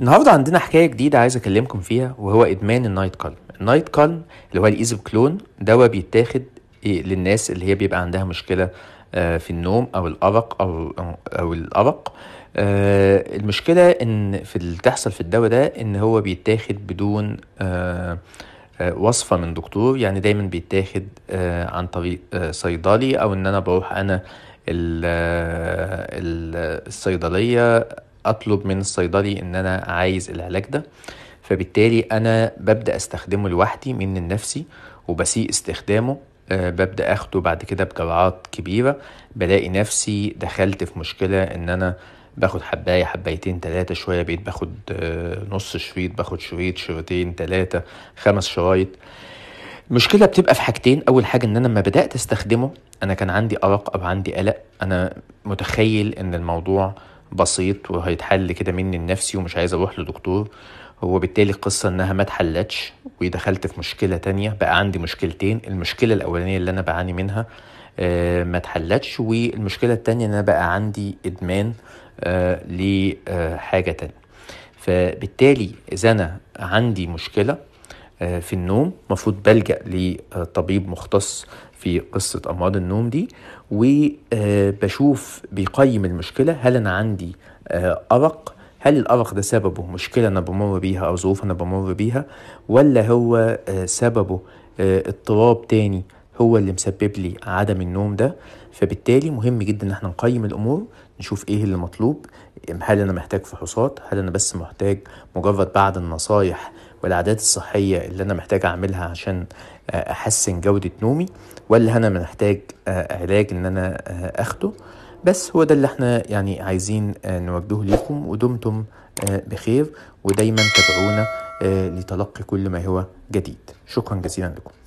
النهارده عندنا حكايه جديده عايز اكلمكم فيها وهو ادمان النايت كالم النايت كالم اللي هو الايزو كلون دواء بيتاخد إيه للناس اللي هي بيبقى عندها مشكله آه، في النوم او الارق او او الارق آه، المشكله ان في اللي تحصل في الدواء ده ان هو بيتاخد بدون آه، وصفه من دكتور يعني دايما بيتاخد عن طريق صيدلي او ان انا بروح انا الصيدليه اطلب من الصيدلي ان انا عايز العلاج ده فبالتالي انا ببدا استخدمه لوحدي من النفسي وبسيء استخدامه آه، ببدا اخده بعد كده بجرعات كبيره بلاقي نفسي دخلت في مشكله ان انا باخد حباية حبايتين تلاتة شوية بقيت باخد آه، نص شريط باخد شريط شريطين تلاتة خمس شرايط المشكلة بتبقى في حاجتين أول حاجة إن أنا لما بدأت أستخدمه أنا كان عندي أرق أو عندي قلق أنا متخيل إن الموضوع بسيط وهيتحل كده مني النفسي ومش عايز اروح لدكتور وبالتالي القصة انها ما اتحلتش ودخلت في مشكلة تانية بقى عندي مشكلتين المشكلة الاولانية اللي انا بعاني منها آه، ما اتحلتش والمشكلة التانية ان انا بقى عندي ادمان آه، لحاجة تانية فبالتالي اذا انا عندي مشكلة آه، في النوم المفروض بلجأ لطبيب مختص في قصة أمراض النوم دي وبشوف آه، بيقيم المشكلة هل أنا عندي آه، أرق هل الأرق ده سببه مشكلة أنا بمر بيها أو ظروف أنا بمر بيها ولا هو سببه اضطراب تاني هو اللي مسبب لي عدم النوم ده فبالتالي مهم جدا ان احنا نقيم الامور نشوف ايه اللي مطلوب هل انا محتاج فحوصات هل انا بس محتاج مجرد بعض النصايح والعادات الصحية اللي أنا محتاج أعملها عشان آه، أحسن جودة نومي ولا أنا محتاج آه، علاج إن أنا آه، أخده بس هو ده اللي احنا يعني عايزين نوجهه ليكم ودمتم بخير ودايما تابعونا لتلقي كل ما هو جديد شكرا جزيلا لكم